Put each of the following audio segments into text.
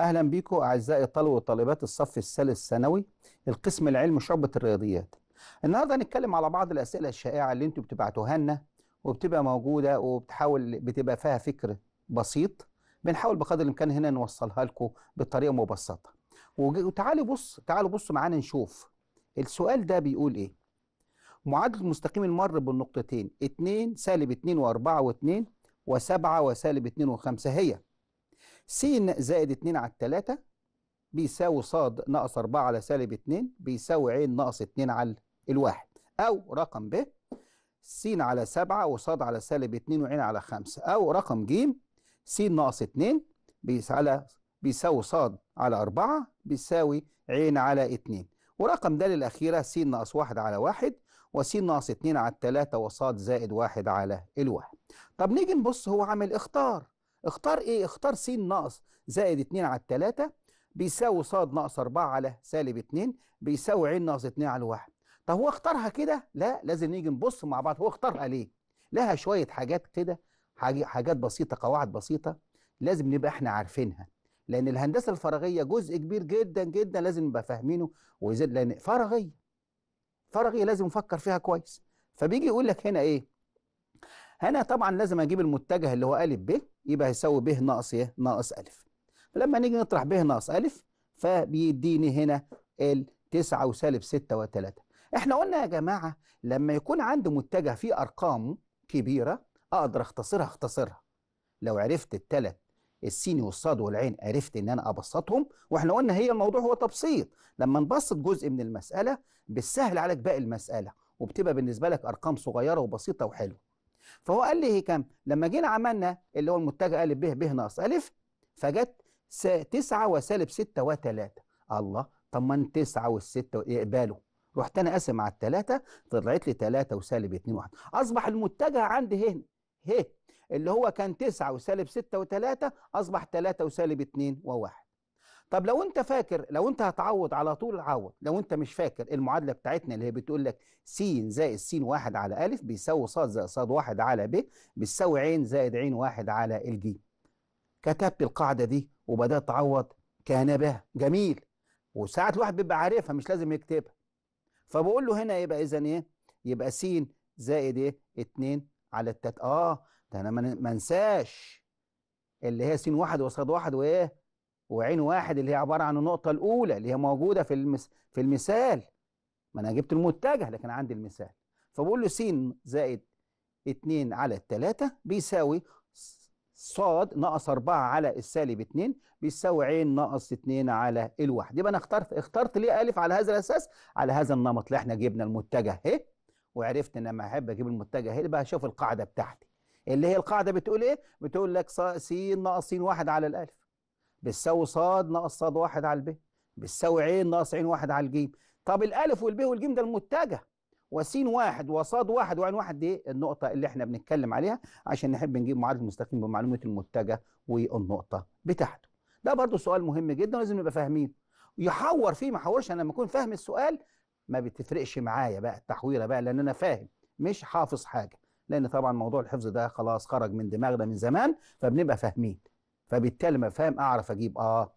اهلا بيكم اعزائي طلبه وطالبات الصف الثالث ثانوي القسم العلمي شعبه الرياضيات النهارده هنتكلم على بعض الاسئله الشائعه اللي انتوا بتبعتوها لنا وبتبقى موجوده وبتحاول بتبقى فيها فكر بسيط بنحاول بقدر الامكان هنا نوصلها لكم بطريقه مبسطه وتعالوا بص تعالوا بصوا معانا نشوف السؤال ده بيقول ايه معادله المستقيم المر بالنقطتين 2 سالب 2 و4 و2 و7 وسالب 2 و5 هي س زائد 2 على 3 بيساوي ص ناقص 4 على سالب 2 بيساوي ع ناقص 2 على الواحد أو رقم ب س على 7 وص على سالب 2 وع على 5 أو رقم ج س ناقص 2 بيساوي ص على 4 بيساوي ع على 2 ورقم د الأخيرة س ناقص 1 على 1 وس ناقص 2 على 3 وص زائد 1 على الواحد طب نيجي نبص هو عامل اختار اختار ايه اختار س ناقص زائد 2 على 3 بيساوي ص ناقص 4 على سالب 2 بيساوي ع ناقص 2 على 1 طب هو اختارها كده لا لازم نيجي نبص مع بعض هو اختارها ليه لها شويه حاجات كده حاجات بسيطه قواعد بسيطه لازم نبقى احنا عارفينها لان الهندسه الفراغيه جزء كبير جدا جدا لازم نبقى فاهمينه ويزيد لان فراغيه فراغيه لازم نفكر فيها كويس فبيجي يقول لك هنا ايه هنا طبعا لازم اجيب المتجه اللي هو ا ب يبقى هيساوي ب ناقص ايه ناقص ا فلما نيجي نطرح ب ناقص ا فبيديني هنا ال 9 وسالب 6 و3 احنا قلنا يا جماعه لما يكون عندي متجه فيه ارقام كبيره اقدر اختصرها اختصرها لو عرفت الثلاث السين والصاد والعين عرفت ان انا ابسطهم واحنا قلنا هي الموضوع هو تبسيط لما نبسط جزء من المساله بتسهل عليك باقي المساله وبتبقى بالنسبه لك ارقام صغيره وبسيطه وحلوه فهو قال لي إيه كام لما جينا عملنا اللي هو المتجه الف ب ب ناقص الف فجت تسعة وسالب ستة وتلاتة الله طب ما تسعة والستة يقبلوا رحت انا قاسم على الثلاثة طلعت لي 3 وسالب 2 1 اصبح المتجه عندي هنا هي اللي هو كان 9 وسالب 6 وتلاتة اصبح 3 وسالب 2 و1 طب لو انت فاكر لو انت هتعوض على طول عوض لو انت مش فاكر المعادله بتاعتنا اللي هي بتقول لك س زائد س واحد على ا بيساوي ص زائد ص واحد على ب بتساوي ع زائد ع واحد على الجيم كتبت القاعده دي وبدات اعوض كان بها جميل وساعات الواحد بيبقى عارفها مش لازم يكتبها فبقول له هنا يبقى اذا ايه يبقى س زائد ايه 2 على التت اه ده انا ما انساش اللي هي س واحد وص واحد وايه وعين واحد اللي هي عبارة عن النقطة الأولى اللي هي موجودة في المس في المثال ما أنا جبت المتجه لكن عندي المثال فبقول له س زائد 2 على 3 بيساوي ص ناقص 4 على السالب 2 بيساوي ع ناقص 2 على الواحد يبقى انا اخترت اخترت ليه الف على هذا الاساس على هذا النمط اللي احنا جبنا المتجه اهي وعرفت ان لما احب اجيب المتجه اهي بقى اشوف القاعده بتاعتي اللي هي القاعده بتقول ايه بتقول لك س ناقص س واحد على الالف بتساوي ص ناقص ص واحد على ب بتساوي عين ناقص عين واحد على الجيم طب الالف والب والجيم ده المتجه وس واحد وصاد واحد وعين واحد دي النقطة اللي احنا بنتكلم عليها عشان نحب نجيب معادلة المستقيم بمعلومة المتجه والنقطة بتاعته. ده برضو سؤال مهم جدا ولازم نبقى فاهمينه. يحور فيه ما حورش انا لما اكون فاهم السؤال ما بتفرقش معايا بقى التحويرة بقى لان انا فاهم مش حافظ حاجة لان طبعا موضوع الحفظ ده خلاص خرج من دماغنا من زمان فبنبقى فاهمين. فبالتالي ما فاهم اعرف اجيب اه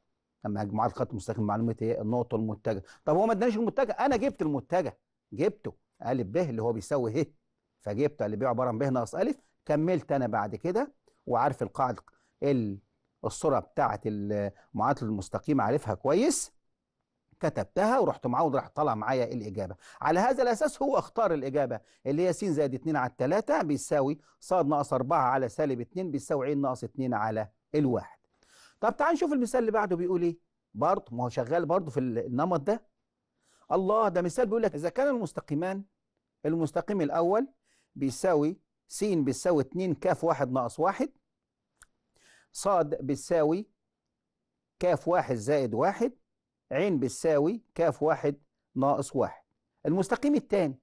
لما اجمع الخط المستقيم معلومه ايه النقطه المتجهه طب هو ما ادانيش المتجه انا جبت المتجه جبته ا ب اللي هو بيساوي ه إيه؟ فجبته اللي بيه عباره عن ب ناقص ا كملت انا بعد كده وعارف القاعده الصوره بتاعه المعادله المستقيمه عارفها كويس كتبتها ورحت معود راح طلع معايا الاجابه على هذا الاساس هو اختار الاجابه اللي هي س زائد 2 على 3 بيساوي ص ناقص 4 على سالب 2 بيساوي ع ناقص 2 على الواحد طب تعال نشوف المثال اللي بعده بيقول ايه برضه ما هو شغال برضه في النمط ده الله ده مثال بيقول لك اذا كان المستقيمان المستقيم الاول بيساوي س بيساوي 2 ك 1 ناقص 1 ص بيساوي ك 1 زائد 1 ع بيساوي ك 1 ناقص 1 المستقيم الثاني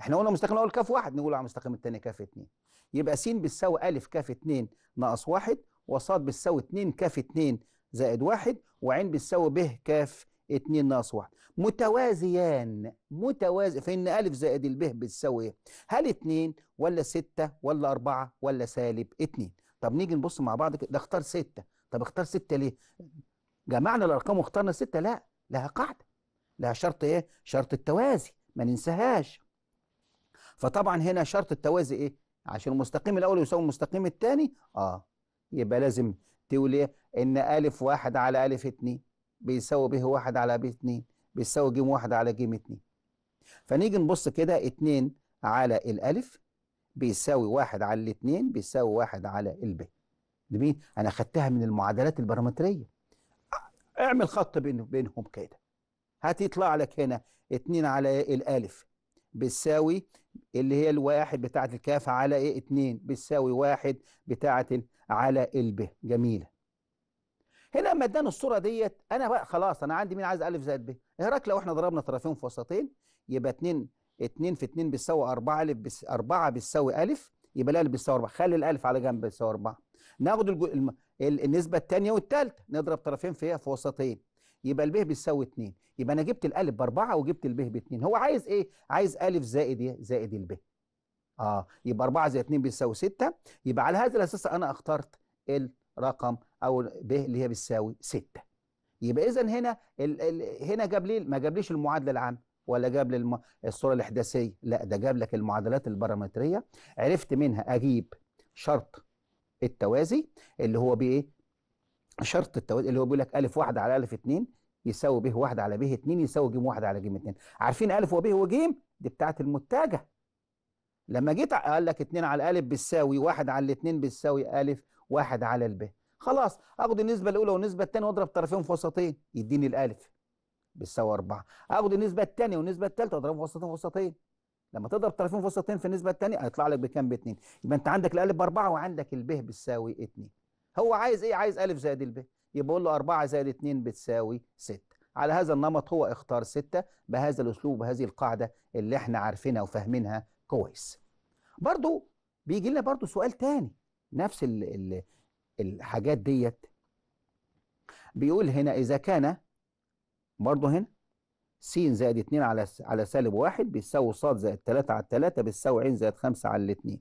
احنا قلنا المستقيم الاول ك 1 نقول على المستقيم الثاني ك 2 يبقى س بيساوي ا ك 2 ناقص 1 وصاد بتساوي 2 كاف 2 زائد 1 وعين بتساوي ب كاف 2 ناقص 1 متوازيان متوازي فإن ألف زائد الب بتساوي إيه؟ هل 2 ولا 6 ولا 4 ولا سالب 2 طب نيجي نبص مع بعض كده اختار 6 طب اختار 6 ليه؟ جمعنا الأرقام واخترنا 6 لا لها قاعدة لها شرط إيه؟ شرط التوازي ما ننساهاش فطبعا هنا شرط التوازي إيه؟ عشان المستقيم الأول يساوي المستقيم الثاني آه يبقى لازم تقول ايه ان الف واحد على الف اتنين بيساوي به واحد على به اتنين بيساوي جيم واحد على جيم اتنين فنيجي نبص كده اتنين على الالف بيساوي واحد على الاتنين بيساوي واحد على الب لمين انا خدتها من المعادلات البارامتريه اعمل خط بينهم كده هتطلع لك هنا اتنين على الالف بتساوي اللي هي الواحد بتاعة الكاف على ايه اتنين بتساوي واحد بتاعة على الب جميلة هنا لما ادانا الصورة ديت انا بقى خلاص انا عندي مين عايز الف زائد ب هرك إيه لو احنا ضربنا طرفين في وسطين يبقى اتنين اتنين في اتنين بتساوي اربعة الف بس اربعة بتساوي الف يبقى الالف بتساوي اربعة خلي الالف على جنب بتساوي اربعة ناخد الجو... الم... النسبة الثانية والثالثة نضرب طرفين فيها في وسطين يبقى ب بتساوي 2 يبقى انا جبت الالف باربعه وجبت ب باتنين هو عايز ايه عايز الف زائد ايه زائد ب اه يبقى 4 زائد 2 بتساوي 6 يبقى على هذا الاساس انا اخترت الرقم او ب اللي هي بتساوي 6 يبقى اذا هنا الـ الـ هنا جاب لي ما جابليش المعادله العامه ولا جاب لي الصوره الاحداثيه لا ده جاب لك المعادلات البارامتريه عرفت منها اجيب شرط التوازي اللي هو بايه شرط التوازي اللي هو بيقول لك الف واحد على الف اتنين يساوي ب واحد على ب اتنين يساوي جيم واحد على جيم اتنين عارفين الف وب وجيم دي بتاعه المتجه لما جيت قال لك اتنين على الألف بتساوي واحد على الاتنين بتساوي الف واحد على الب خلاص اخد النسبه الاولى والنسبه الثانيه واضرب طرفين في وسطين يديني الالف بتساوي 4 اخد النسبه الثانيه والنسبه الثالثه واضربهم في وسطين في وسطين لما تضرب طرفين في وسطين في النسبه الثانيه هيطلع لك بكام ب 2 يبقى انت عندك الالف بأربعة وعندك الب بتساوي 2 هو عايز ايه عايز ا زائد ب يبقى اقول له 4 زائد 2 بتساوي 6 على هذا النمط هو اختار 6 بهذا الاسلوب وبهذه القاعده اللي احنا عارفينها وفاهمينها كويس برضو بيجي لنا برضو سؤال تاني نفس الـ الـ الحاجات ديت بيقول هنا اذا كان برضو هنا س زائد 2 على على سالب 1 بيساوي ص زائد 3 على 3 بتساوي ع زائد 5 على 2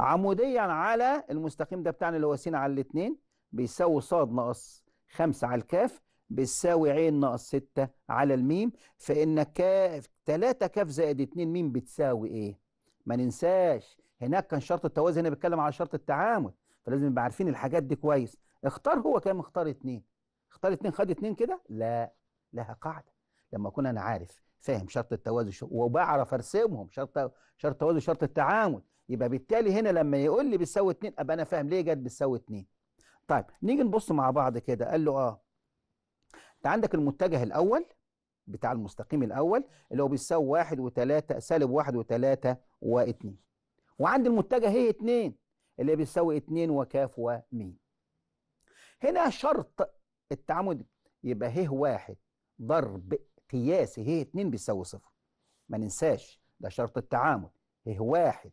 عموديا على المستقيم ده بتاعنا اللي هو س على الاثنين بيساوي ص ناقص 5 على الكاف بتساوي ع ناقص 6 على الميم فإن كاف 3 كاف زائد 2 ميم بتساوي إيه؟ ما ننساش هناك كان شرط التوازي هنا بيتكلم على شرط التعامد فلازم نبقى عارفين الحاجات دي كويس اختار هو كام اختار 2 اختار 2 خد 2 كده لا لها قاعدة لما أكون أنا عارف فاهم شرط التوازي وبعرف أرسمهم شرط شرط التوازي وشرط التعامد يبقى بالتالي هنا لما يقول لي بتساوي 2 ابقى انا فاهم ليه جت بتساوي 2 طيب نيجي نبص مع بعض كده قال له اه انت عندك المتجه الاول بتاع المستقيم الاول اللي هو بيساوي 1 و3 سالب 1 و3 و2 وعندي المتجه هي 2 اللي بيساوي 2 وكاف م هنا شرط التعامد يبقى ه واحد ضرب قياسي ه 2 بيساوي صفر ما ننساش ده شرط التعامد ه واحد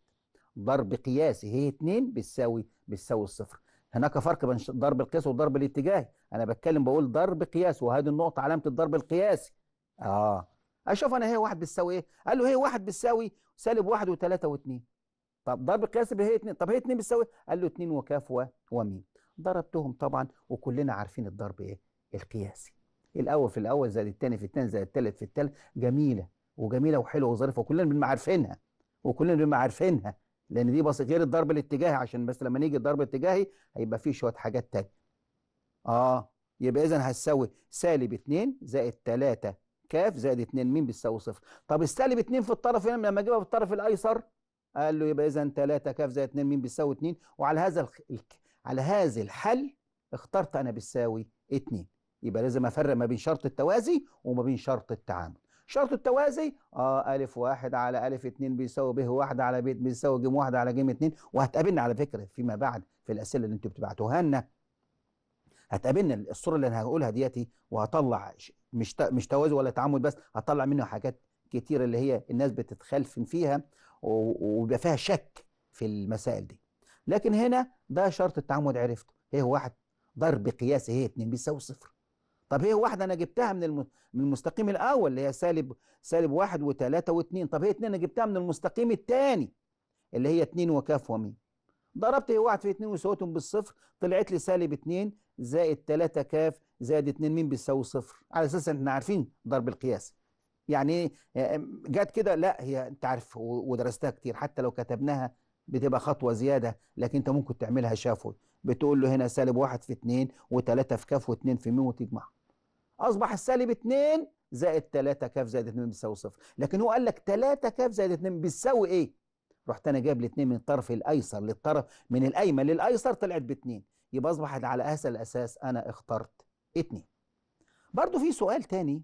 ضرب قياسي هي 2 بتساوي بتساوي الصفر هناك فرق بين ضرب القياس والضرب الاتجاهي انا بتكلم بقول ضرب قياسي وهذه النقطه علامه الضرب القياسي اه اشوف انا هي واحد بتساوي ايه قال له هي واحد بتساوي سالب واحد وثلاثة واثنين طب ضرب قياسي هي اتنين طب هي اتنين بتساوي إيه؟ قال له اتنين وكاف وميم ضربتهم طبعا وكلنا عارفين الضرب ايه القياسي الاول في الاول زائد الثاني في الثاني زائد الثالث في الثالث جميله وجميله وحلوه وظريفه وكلنا بنبقى عارفينها وكلنا بنبقى عارفينها لان دي بس غير الضرب الاتجاهي عشان بس لما نيجي الضرب الاتجاهي هيبقى فيه شويه حاجات تانية اه يبقى اذا هتساوي سالب 2 زائد 3 ك زائد 2 مين بتساوي صفر طب السالب 2 في الطرف هنا لما اجيبها في الطرف الايسر قال له يبقى اذا 3 ك زائد 2 مين بتساوي 2 وعلى هذا الك... على هذا الحل اخترت انا بتساوي 2 يبقى لازم افرق ما بين شرط التوازي وما بين شرط التعامل شرط التوازي اه الف واحد على الف اتنين بيساوي ب واحد على ب بيساوي ج واحد على ج اتنين وهتقابلنا على فكره فيما بعد في الاسئله اللي انتوا بتبعتوها لنا هتقابلنا الصوره اللي انا هقولها ديتي وهطلع مش مش توازي ولا تعمد بس هطلع منه حاجات كتير اللي هي الناس بتتخلفن فيها وبيبقى فيها شك في المسائل دي لكن هنا ده شرط التعمد عرفته ايه واحد ضرب قياسي هي اتنين بيساوي صفر طب هي واحدة أنا جبتها من من المستقيم الأول اللي هي سالب سالب واحد وثلاثة واثنين طب هي اتنين أنا جبتها من المستقيم الثاني اللي هي اتنين وكاف وميم ضربت هي واحد في اتنين وسويتهم بالصفر طلعت لي سالب اتنين زائد تلاتة كاف زائد اتنين ميم بيساوي صفر على أساس احنا عارفين ضرب القياس يعني إيه؟ جت كده لا هي انت عارف ودرستها كتير حتى لو كتبناها بتبقى خطوة زيادة لكن انت ممكن تعملها شافوي بتقول له هنا سالب واحد في اتنين وتلاتة في كاف واتنين في ميم وتجمعها اصبح السالب 2 زائد 3 كاف زائد 2 بيساوي صفر لكن هو قال لك 3 كاف زائد 2 بيساوي ايه رحت انا جايب الاثنين من الطرف الايسر للطرف من الايمن للايسر طلعت باثنين يبقى اصبحت على هذا الاساس انا اخترت 2. برضو في سؤال تاني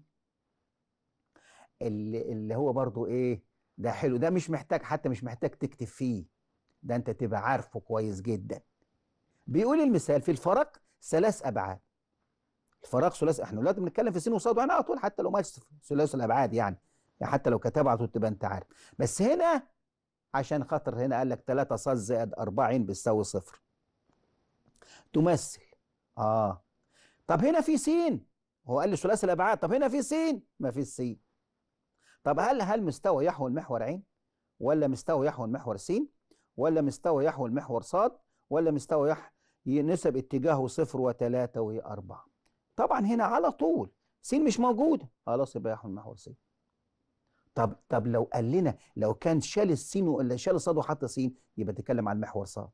اللي, اللي هو برضو ايه ده حلو ده مش محتاج حتى مش محتاج تكتب فيه ده انت تبقى عارفه كويس جدا بيقول المثال في الفرق ثلاث ابعاد فراغ ثلاثي احنا دلوقتي بنتكلم في سين وصاد وعين يعني على طول حتى لو ماتش ثلاثي الابعاد يعني. يعني حتى لو كتبها على طول تبقى انت عارف بس هنا عشان خاطر هنا قال لك 3 ص زائد 4 ع بتساوي صفر تمثل اه طب هنا في سين هو قال لي ثلاثي الابعاد طب هنا في سين ما فيش سين طب هل هل مستوى يحوي المحور ع ولا مستوى يحوي المحور س ولا مستوى يحوي المحور ص ولا مستوى يح... نسب اتجاهه صفر وثلاثة وأربعة طبعا هنا على طول س مش موجوده خلاص يبقى يحمل محور س طب طب لو قال لنا لو كان شال السين ولا شال الصاد وحط س يبقى تتكلم عن محور صاد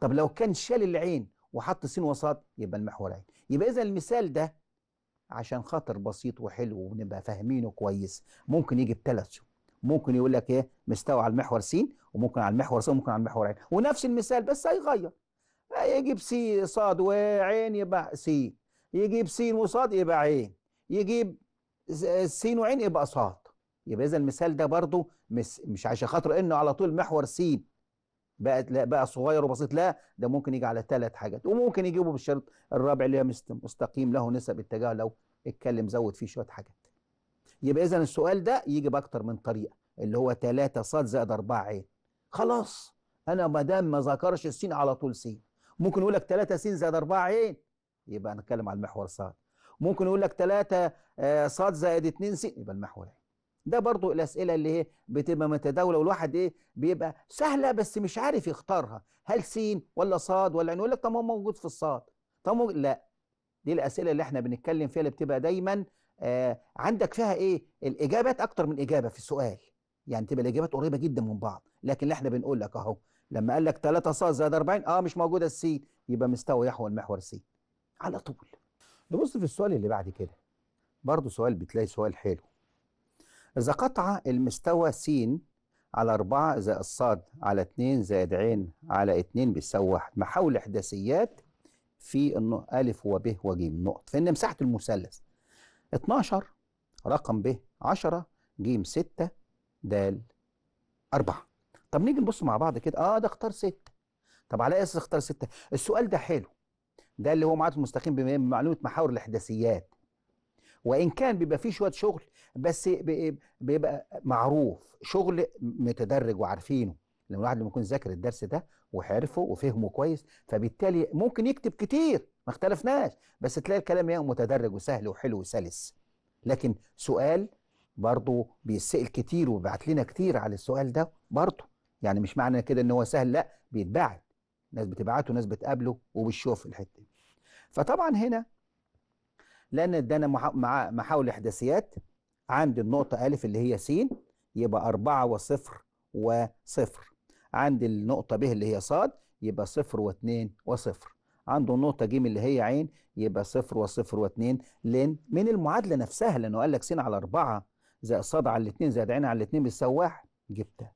طب لو كان شال العين وحط س وصاد يبقى المحور عين يبقى اذا المثال ده عشان خاطر بسيط وحلو ونبقى فاهمينه كويس ممكن يجي بثلاث ممكن يقول لك ايه مستوى على المحور س وممكن على المحور ص وممكن على المحور عين ونفس المثال بس هيغير يجيب سي صاد وعين يبقى س يجيب سين وصاد يبقى عين يجيب سين وعين يبقى صاد يبقى اذا المثال ده برضو مش عشان خاطر انه على طول محور سين بقت لا بقى صغير وبسيط لا ده ممكن يجي على ثلاث حاجات وممكن يجيبه بالشرط الرابع اللي هي مستقيم له نسب اتجاه لو اتكلم زود فيه شويه حاجات يبقى اذا السؤال ده يجي باكتر من طريقه اللي هو 3 ص زائد 4 ع خلاص انا ما دام ما ذكرش السين على طول سين ممكن يقول لك 3 س زائد 4 عين يبقى نتكلم على المحور ص ممكن يقول لك 3 آه، ص زائد 2 س يبقى المحور إيه؟ ده برضو الأسئلة اللي هي بتبقى متداولة والواحد إيه بيبقى سهلة بس مش عارف يختارها هل س ولا ص ولا عين يقول لك طب هو موجود في الصاد طب موجود لا دي الأسئلة اللي احنا بنتكلم فيها اللي بتبقى دايما آه عندك فيها إيه الإجابات أكتر من إجابة في السؤال يعني تبقى الإجابات قريبة جدا من بعض لكن اللي احنا بنقول لك أهو لما قال لك 3 ص زائد 40 أه مش موجودة السين يبقى مستوى يحوى المحور سين على طول نبص في السؤال اللي بعد كده برضو سؤال بتلاقي سؤال حلو إذا قطع المستوى س على 4 زائد ص على 2 زائد ع على 2 بيساوي 1 محاول إحداثيات في ألف وب وج نقط فإن مساحة المثلث 12 رقم ب 10 ج 6 د 4 طب نيجي نبص مع بعض كده اه ده اختار 6 طب على إيه اساس اختار 6 السؤال ده حلو ده اللي هو معاد المستقيم بمعلومه محاور الاحداثيات وان كان بيبقى فيه شويه شغل بس بيبقى معروف شغل متدرج وعارفينه لما الواحد لما يكون ذاكر الدرس ده وعرفه وفهمه كويس فبالتالي ممكن يكتب كتير ما اختلفناش بس تلاقي الكلام يعني متدرج وسهل وحلو وسلس لكن سؤال برضه بيتسال كتير وبيبعت لنا كتير على السؤال ده برضه يعني مش معنى كده ان هو سهل لا بيتبعت ناس بتبعته ناس بتقابله وبتشوف الحته دي فطبعا هنا لان ادانا محاول احداثيات عند النقطه ا اللي هي س يبقى 4 و0 و0 عند النقطه ب اللي هي ص يبقى 0 و2 و0 عنده النقطة ج اللي هي ع يبقى صفر وصفر 2 لين من المعادلة نفسها لأنه قال لك س على 4 زائد ص على 2 زائد ع على 2 بتساوي واحد جبتها.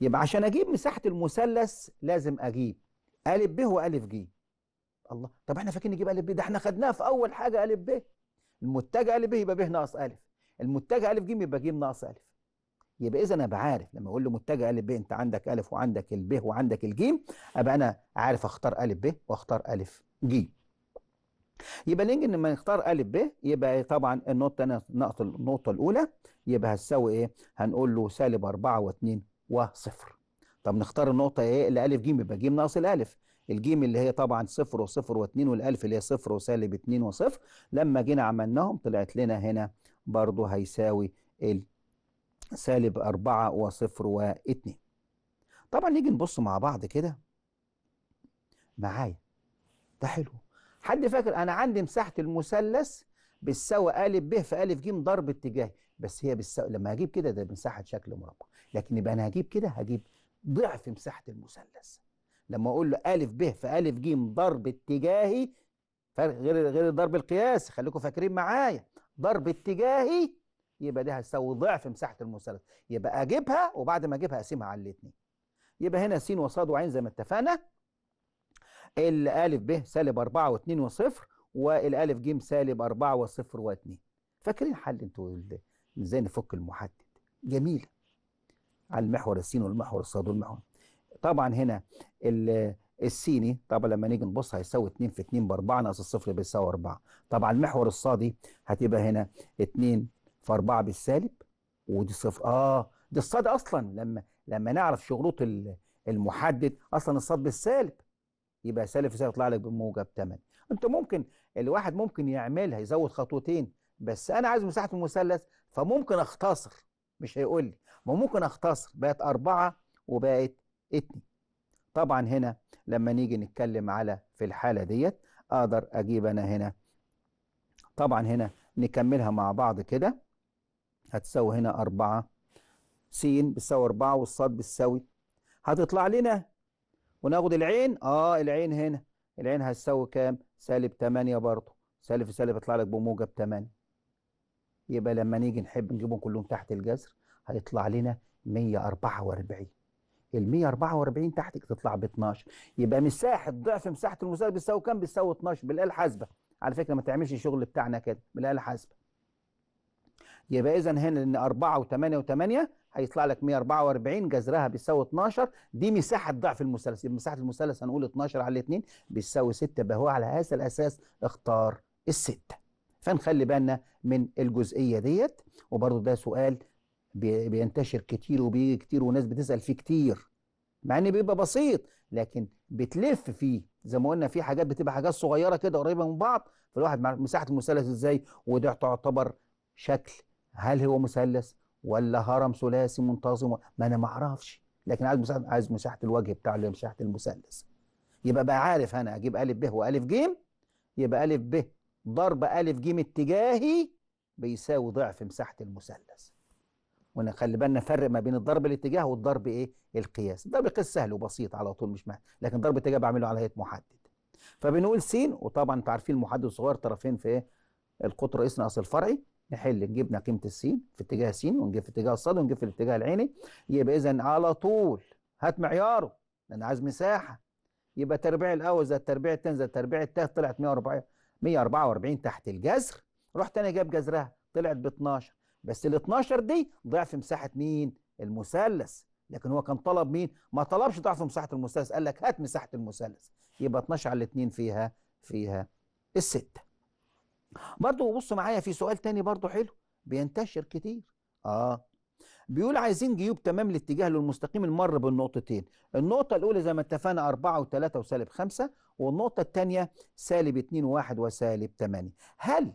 يبقى عشان أجيب مساحة المثلث لازم أجيب ا ب ا ج الله طب احنا فاكرين نجيب ا ب ده احنا خدناها في أول حاجة ا ب المتجه ا ب يبقى ب ناقص ا المتجه ا ج يبقى ج ناقص ا يبقى إذا أنا بعرف لما أقول له متجه ا ب أنت عندك ا وعندك الب وعندك ج أبقى أنا عارف أختار ا ب وأختار ا ج يبقى نيجي لما نختار أ ب يبقى طبعا النقطة النقطة الأولى يبقى هتساوي إيه؟ هنقول له سالب 4 و2 وصفر. طب نختار النقطة ايه اللي ألف جيم يبقى جيم ناقص الألف الجيم اللي هي طبعا صفر وصفر واثنين والألف اللي هي صفر وسالب اتنين وصفر لما جينا عملناهم طلعت لنا هنا برضو هيساوي سالب أربعة وصفر واتنين طبعا نيجي نبص مع بعض كده معايا ده حلو حد فاكر أنا عندي مساحة المثلث بتساوي أ ب في ألف ج ضرب اتجاهي بس هي بتساوي لما هجيب كده ده مساحة شكل مربع لكن يبقى أنا هجيب كده هجيب ضعف مساحة المثلث لما أقول له ألف ب في ألف جيم ضرب اتجاهي غير غير الضرب القياسي خليكم فاكرين معايا ضرب اتجاهي يبقى ده هيساوي ضعف مساحة المثلث يبقى أجيبها وبعد ما أجيبها أقسمها على الاتنين يبقى هنا س وصاد وعين زي ما اتفقنا الألف ب سالب 4 و2 وصفر والألف ج سالب 4 وصفر و2 فاكرين حل انتوا ازاي نفك المحدد جميله على المحور الصيني والمحور الصاد والمحور طبعا هنا الصيني طبعا لما نيجي نبص هيساوي 2 في 2 ب 4 ناقص الصفر بيساوي 4 طبعا المحور الصادي هتبقى هنا 2 في 4 بالسالب ودي صفر اه دي الصاد اصلا لما لما نعرف شروط المحدد اصلا الصاد بالسالب يبقى سالب في سالب يطلع لك بموجب 8 انت ممكن الواحد ممكن يعملها يزود خطوتين بس انا عايز مساحه المثلث فممكن اختصر مش هيقول لي ما ممكن اختصر بقت أربعة وبقت اتنين طبعا هنا لما نيجي نتكلم على في الحالة ديت أقدر أجيب أنا هنا طبعا هنا نكملها مع بعض كده هتساوي هنا أربعة س بتساوي أربعة والصاد بتساوي هتطلع لنا وناخد العين اه العين هنا العين هتساوي كام؟ سالب 8 برضه سالب في سالب يطلع لك بموجب 8 يبقى لما نيجي نحب نجيبهم كلهم تحت الجذر هيطلع لنا 144 ال 144 تحتك تطلع ب 12 يبقى مساحه ضعف مساحه المثلث بتساوي كام؟ بتساوي 12 بالاله الحاسبه على فكره ما تعملش الشغل بتاعنا كده بالاله الحاسبه يبقى اذا هنا ان 4 و8 و8 هيطلع لك 144 جذرها بيساوي 12 دي مساحه ضعف المثلث يبقى مساحه المثلث هنقول 12 على 2 بيساوي 6 يبقى هو على هذا الاساس اختار السته فنخلي بالنا من الجزئيه ديت وبرده ده سؤال بينتشر كتير وبيجي كتير وناس بتسال فيه كتير مع ان بيبقى بسيط لكن بتلف فيه زي ما قلنا في حاجات بتبقى حاجات صغيره كده قريبه من بعض فالواحد مع مساحه المثلث ازاي وده تعتبر شكل هل هو مثلث ولا هرم ثلاثي منتظم ما انا ما اعرفش لكن عايز مساحه عايز مساحه الوجه بتاعه اللي مساحه المثلث يبقى بقى عارف انا اجيب الف ب والف ج يبقى الف ب ضرب الف ج اتجاهي بيساوي ضعف مساحه المثلث ونخلي بالنا نفرق ما بين الضرب الاتجاه والضرب ايه القياس الضرب القياس سهل وبسيط على طول مش مهم لكن ضرب الاتجاه بعمله على هيئه محدد فبنقول س وطبعا انتوا عارفين المحدد الصغير طرفين في ايه القطر رئيس ناقص الفرعي نحل نجيب قيمه السين في اتجاه س ونجيب في اتجاه الصاد ونجيب في الاتجاه العيني يبقى اذا على طول هات معياره لان عايز مساحه يبقى تربيع الاول زائد تربيع الثاني زائد تربيع الثالث طلعت 144 144 تحت الجذر رحت انا جايب جذرها طلعت ب 12 بس ال 12 دي ضعف مساحه مين؟ المثلث لكن هو كان طلب مين؟ ما طلبش ضعف مساحه المثلث قال لك هات مساحه المثلث يبقى 12 على 2 فيها فيها الستة برضو بص معايا في سؤال تاني برضو حلو بينتشر كتير اه بيقول عايزين جيوب تمام الاتجاه للمستقيم المر بالنقطتين النقطة الأولى زي ما اتفقنا أربعة وثلاثة وسالب خمسة والنقطة الثانية سالب 2 و1 وسالب 8 هل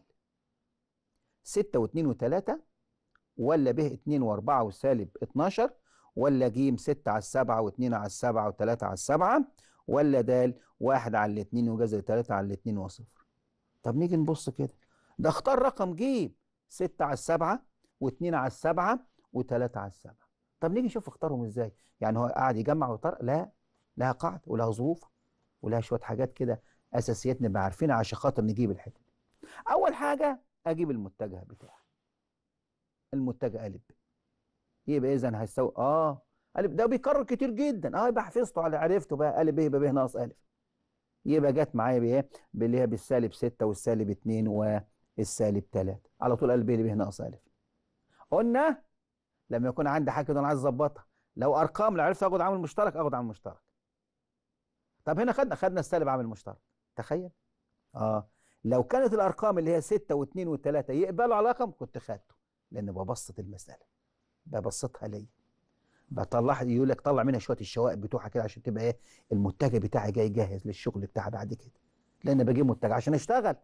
ستة واتنين وثلاثة ولا ب 2 و4 وسالب 12 ولا ج 6 علي 7 السبعة و2 على 7 و و3 على 7 ولا د 1 على 2 وجذر 3 على 2 وصفر طب نيجي نبص كده ده اختار رقم ج 6 علي 7 السبعة و2 على 7 و و3 على 7 طب نيجي نشوف اختارهم ازاي يعني هو قاعد يجمع ويطرق لا لها قاعدة ولها ظروف ولها شوية حاجات كده أساسيات نبقى عارفينها عشان خاطر نجيب الحتة أول حاجة أجيب المتجه بتاعي المتجه قالب يبقى اذا هيساوي اه قالب ده بيكرر كتير جدا اه يبقى حفظته على عرفته بقى قالب ب يبقى ب ناقص الف يبقى جت معايا بايه باللي هي بالسالب 6 والسالب 2 والسالب 3 على طول قالب ب ب ناقص الف قلنا لما يكون عندي حاجه كده انا عايز اظبطها لو ارقام لو عرفت اخد عامل مشترك اخد عامل مشترك طب هنا خدنا خدنا السالب عامل مشترك تخيل اه لو كانت الارقام اللي هي 6 و2 و3 يقبلوا على رقم كنت خدته لان ببسط المساله ببسطها ليا بطلع يقول لك طلع منها شويه الشوائب بتوعها كده عشان تبقى ايه المنتج بتاعي جاي جاهز للشغل بتاعها بعد كده لان بجيب منتج عشان اشتغل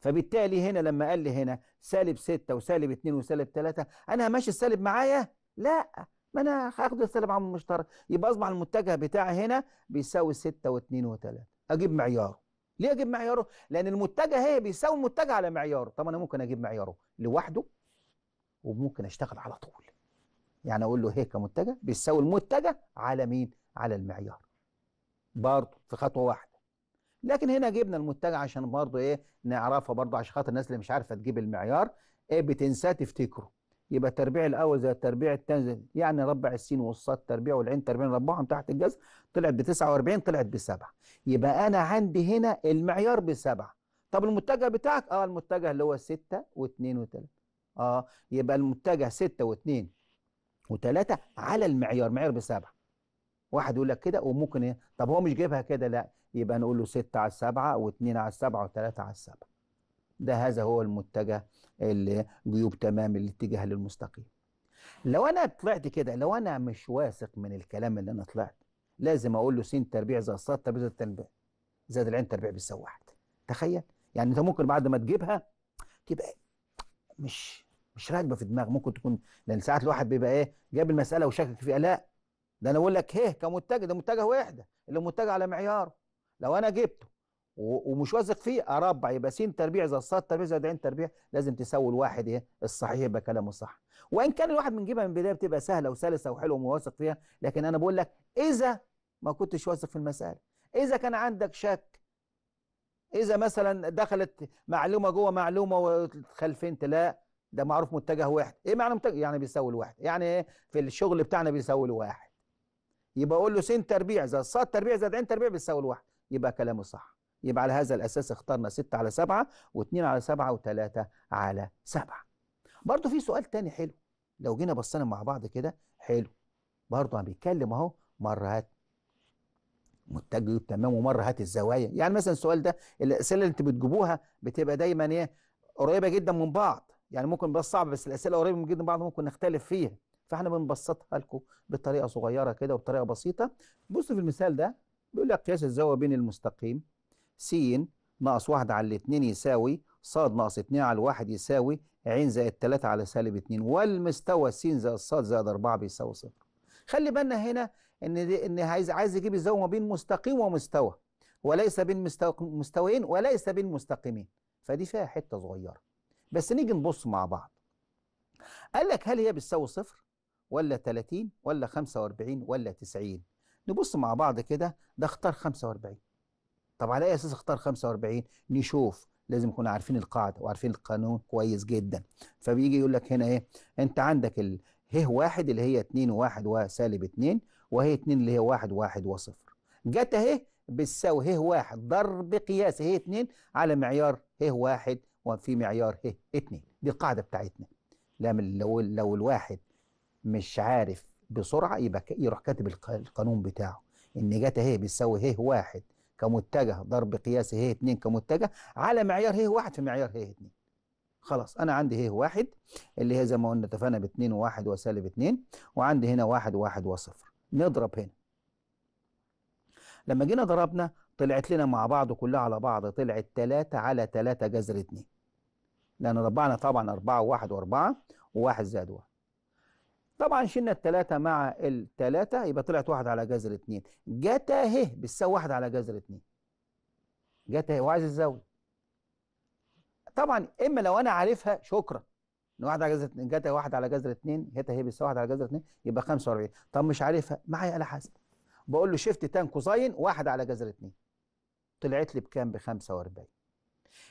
فبالتالي هنا لما قال لي هنا سالب 6 وسالب 2 وسالب 3 انا ماشي السالب معايا لا ما انا هاخد السالب عامل مشترك يبقى اصبح المتجه بتاعي هنا بيساوي 6 و2 و3 اجيب معياره ليه اجيب معياره لان المتجه هي بيساوي المتجه على معياره طب انا ممكن اجيب معياره لوحده وممكن اشتغل على طول يعني اقول له هيك متجه بيساوي المتجه على مين على المعيار برضه في خطوه واحده لكن هنا جبنا المتجه عشان برضه ايه نعرفها برضه عشان خاطر الناس اللي مش عارفه تجيب المعيار ايه بتنساه تفتكره يبقى التربيع الاول زي التربيع الثاني يعني ربع السين والصاد تربيع والعين تربيع ربعهم تحت الجذر طلعت ب 49 طلعت بسبعه يبقى انا عندي هنا المعيار بسبعه طب المتجه بتاعك اه المتجه اللي هو 6 و2 و3 اه يبقى المتجه 6 و2 و3 على المعيار معيار بسبعه واحد يقول لك كده وممكن ايه طب هو مش جايبها كده لا يبقى نقول له 6 على 7 و2 على 7 و3 على 7 ده هذا هو المتجه اللي جيوب تمام الاتجاه للمستقيم لو انا طلعت كده لو انا مش واثق من الكلام اللي انا طلعت لازم اقول له س تربيع زائد ص تربيع زائد تربيع زائد العين تربيع بيساوي واحد تخيل يعني انت ممكن بعد ما تجيبها تبقى مش مش راكبه في دماغ ممكن تكون لان ساعات الواحد بيبقى ايه جاب المساله وشكك فيها لا ده انا بقول لك ايه كمتجه ده متجه واحده اللي متجه على معياره لو انا جبته ومش واثق فيه اربع يبقى س تربيع زي الصاد تربيع زي عين تربيع لازم تسوي الواحد ايه الصحيح يبقى كلامه صح وان كان الواحد من جيبها من البدايه بتبقى سهله وسلسه وحلوه ومواثق فيها لكن انا بقول لك اذا ما كنتش واثق في المساله اذا كان عندك شك إذا مثلا دخلت معلومة جوه معلومة وخلفين لا ده معروف متجه واحد ايه معنى متجه يعني بيساوي الواحد يعني ايه في الشغل بتاعنا بيساوي الواحد يبقى اقول له سين تربيع زائد صاد تربيع زائد عين تربيع بيساوي الواحد يبقى كلامه صح يبقى على هذا الاساس اخترنا 6 على 7 و2 على 7 و3 على 7 برضه في سؤال تاني حلو لو جينا بصينا مع بعض كده حلو برضه عم بيتكلم اهو مرات متجه تمام ومر هات الزوايا يعني مثلا السؤال ده الاسئله اللي انت بتجيبوها بتبقى دايما ايه قريبه جدا من بعض يعني ممكن بس صعب بس الاسئله قريبه جدا من بعض ممكن نختلف فيها فاحنا بنبسطها لكم بطريقه صغيره كده وبطريقه بسيطه بصوا في المثال ده بيقول لك قياس الزاويه بين المستقيم س ناقص واحد على الاثنين يساوي ص ناقص 2 على الواحد يساوي ع زائد 3 على سالب 2 والمستوى س زائد ص زائد 4 بيساوي صفر خلي بالنا هنا ان دي ان عايز عايز يجيب الزاويه ما بين مستقيم ومستوى وليس بين مستويين وليس بين مستقيمين فدي فيها حته صغيره بس نيجي نبص مع بعض قال لك هل هي بتساوي صفر ولا 30 ولا 45 ولا 90 نبص مع بعض كده ده اختار 45 طب على اي اساس اختار 45 نشوف لازم نكون عارفين القاعده وعارفين القانون كويس جدا فبيجي يقول لك هنا ايه انت عندك ال ه واحد اللي هي 2 و1 وسالب 2 وهي 2 اللي هي 1 1 و0 جت اهي بتساوي ه 1 ضرب قياس ه 2 على معيار ه 1 وفي معيار ه 2 دي القاعده بتاعتنا لو لو الواحد مش عارف بسرعه يبقى يروح كاتب القانون بتاعه ان جت اهي بتساوي ه 1 كمتجه ضرب قياس ه 2 كمتجه على معيار ه 1 في معيار ه 2 خلاص انا عندي ه 1 اللي هي زي ما قلنا اتفقنا ب 2 و1 وسالب 2 وعندي هنا 1 1 وصفر نضرب هنا لما جينا ضربنا طلعت لنا مع بعض كلها على بعض طلعت 3 على 3 جذر 2 لأن ربعنا طبعا 4 و1 و4 و1 زائد 1 طبعا شلنا التلاتة مع التلاتة يبقى طلعت واحد على جذر اتنين جتا ه بتساوي واحد على جذر اتنين جتا ه وعايز الزاوية طبعا اما لو انا عارفها شكرا ان واحد على جذر جاتا واحد على جذر جتا هيتا بيساوي واحد على جذر 2 يبقى 45 طب مش عارفها معايا آلة حاسب بقول له شيفت تان كوساين واحد على جذر 2 طلعت لي بكام ب 45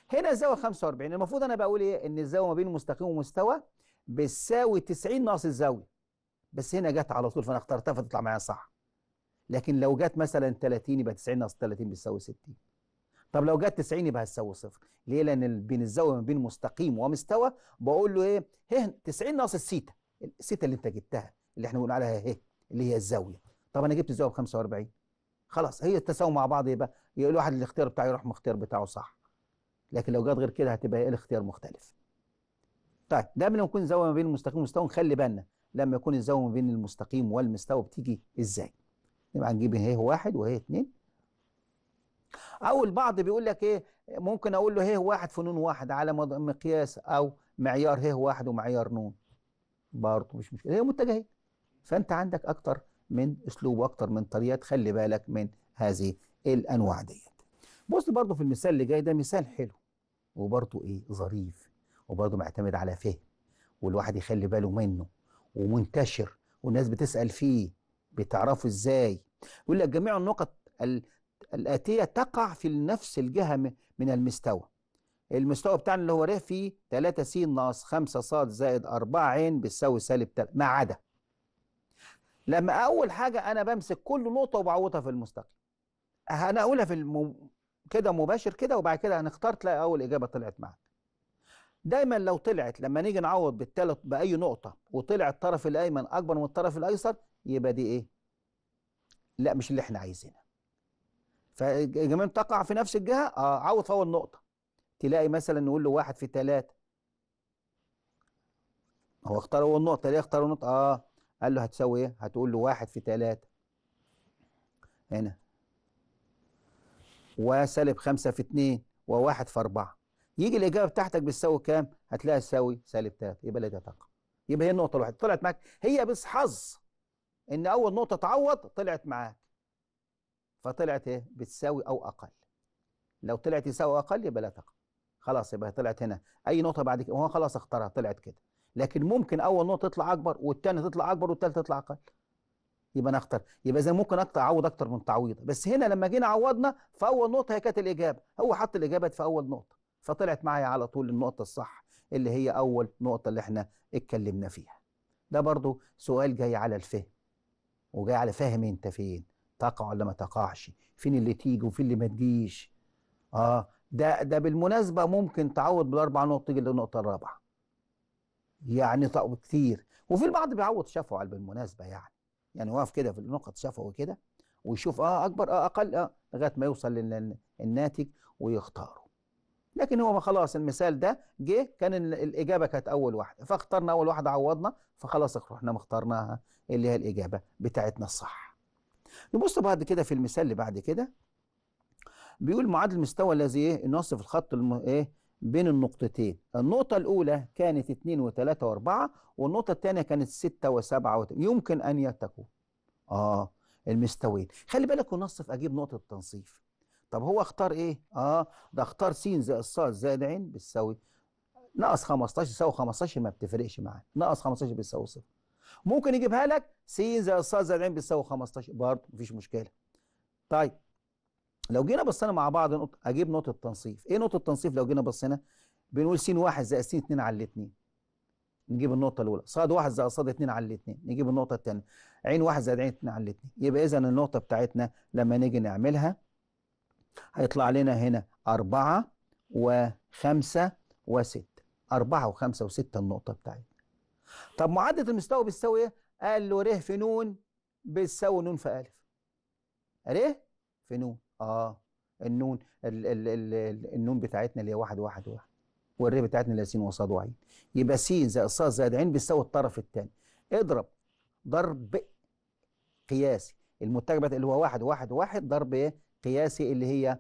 هنا الزاوية 45 المفروض انا بقول ايه ان الزاوية ما بين مستقيم ومستوى بتساوي 90 ناقص الزاوية بس هنا جت على طول فانا اخترتها فتطلع معايا صح لكن لو جت مثلا 30 يبقى 90 ناقص 30 بتساوي 60 طب لو جت 90 يبقى هتساوي صفر ليه لان بين الزاويه ما بين مستقيم ومستوى بقول له ايه هه 90 ناقص الثيتا الثيتا اللي انت جبتها اللي احنا بنقول عليها هه اللي هي الزاويه طب انا جبت الزاويه ب 45 خلاص هي التساوي مع بعض يبقى يقول واحد الاختيار بتاعه يروح مختار بتاعه صح لكن لو جت غير كده هتبقى ايه الاختيار مختلف طيب دايما لما يكون الزاويه ما بين المستقيم والمستوى نخلي بالنا لما يكون الزاويه ما بين المستقيم والمستوى بتيجي ازاي يبقى هنجيب هي واحد وهي اتنين او البعض بيقول لك ايه ممكن اقول له ه واحد في نون واحد على مقياس او معيار ه واحد ومعيار نون برضه مش مشكله هي متجهين فانت عندك اكتر من اسلوب واكتر من طريقه خلي بالك من هذه الانواع ديت بص برضه في المثال اللي جاي ده مثال حلو وبرضه ايه ظريف وبرضه معتمد على فهم والواحد يخلي باله منه ومنتشر والناس بتسال فيه بتعرفه ازاي يقول لك جميع النقط الآتية تقع في نفس الجهة من المستوى المستوى بتاعنا اللي هو ر فيه 3 س ناقص 5 ص زائد 4 ع بتساوي سالب 3 ما عدا لما أول حاجة أنا بمسك كل نقطة وبعوضها في المستقيم أنا أقولها في الم... كده مباشر كده وبعد كده هنختار تلاقي أول إجابة طلعت معاك دايما لو طلعت لما نيجي نعوض بالثلاث بأي نقطة وطلع الطرف الأيمن أكبر من الطرف الأيسر يبقى دي إيه؟ لا مش اللي إحنا عايزينها فالجماهير تقع في نفس الجهه اه عوض فاول نقطه تلاقي مثلا نقول له واحد في ثلاثه هو اختار اول نقطه ليه اختار نقطه اه قال له هتساوي ايه هتقول له واحد في ثلاثه هنا وسالب خمسه في اثنين وواحد في اربعه يجي الاجابه بتاعتك بتساوي كام هتلاقيها تساوي سالب ثلاثه يبقى لا تقع يبقى هي النقطه الواحده طلعت معاك هي بس حظ ان اول نقطه تعوض طلعت معاك فطلعت ايه بتساوي او اقل لو طلعت يساوي اقل يبقى لا تقع خلاص يبقى طلعت هنا اي نقطه بعد كده هو خلاص اختارها طلعت كده لكن ممكن اول نقطه تطلع اكبر والثانيه تطلع اكبر والثالثه تطلع اقل يبقى انا اختار يبقى زي ممكن اكتر اعوض اكتر من تعويض بس هنا لما جينا عوضنا في اول نقطه هي كانت الاجابه هو حط الاجابه في اول نقطه فطلعت معايا على طول النقطه الصح اللي هي اول نقطه اللي احنا اتكلمنا فيها ده برضو سؤال جاي على الفهم وجاي على فهم انت فين تقع ولا ما تقعش فين اللي تيجي وفين اللي ما تجيش اه ده ده بالمناسبه ممكن تعوض بالاربع نقط تيجي للنقطه الرابعه يعني طب كتير وفي البعض بيعوض شفوي بالمناسبه يعني يعني واقف كده في النقط شفوي كده ويشوف اه اكبر اه اقل اه لغايه ما يوصل للناتج ويختاره لكن هو ما خلاص المثال ده جه كان الاجابه كانت اول واحده فاخترنا اول واحده عوضنا فخلاص احنا اخترناها اللي هي الاجابه بتاعتنا الصح نبص بعد كده في المثال اللي بعد كده بيقول معادل المستوى الذي ايه نصف الخط الم... ايه بين النقطتين النقطة الأولى كانت 2 و3 و4 والنقطة الثانية كانت 6 و7 و... يمكن أن يتكون اه المستويين خلي بالك ونصف أجيب نقطة التنصيف طب هو اختار ايه اه ده اختار س زائد ص زائد ع بتساوي ناقص 15 يساوي 15 ما بتفرقش معاه ناقص 15 بتساوي صفر ممكن يجيبها لك س زائد ص زائد ع بتساوي 15 برضه مفيش مشكله طيب لو جينا بصينا مع بعض نقط اجيب نقطه تنصيف ايه نقطه تنصيف لو جينا بصينا بنقول س واحد زائد س 2 على الاثنين نجيب النقطة الأولى، صاد واحد زائد صاد 2 على 2 نجيب النقطة الثانيه عين واحد زائد عين 2 على 2 يبقى إذا النقطة بتاعتنا لما نيجي نعملها هيطلع لنا هنا أربعة وخمسة وستة، أربعة وخمسة وستة النقطة بتاعتنا. طب معادله المستوى بتساوي ايه؟ قال له ر في نون بتساوي نون في الف ر في نون اه النون ال ال ال ال النون بتاعتنا اللي هي واحد واحد واحد والر بتاعتنا اللي هي س وصاد وعين يبقى س زائد ص زائد عين بتساوي الطرف الثاني اضرب ضرب قياسي المتجبت اللي هو واحد واحد واحد ضرب ايه؟ قياسي اللي هي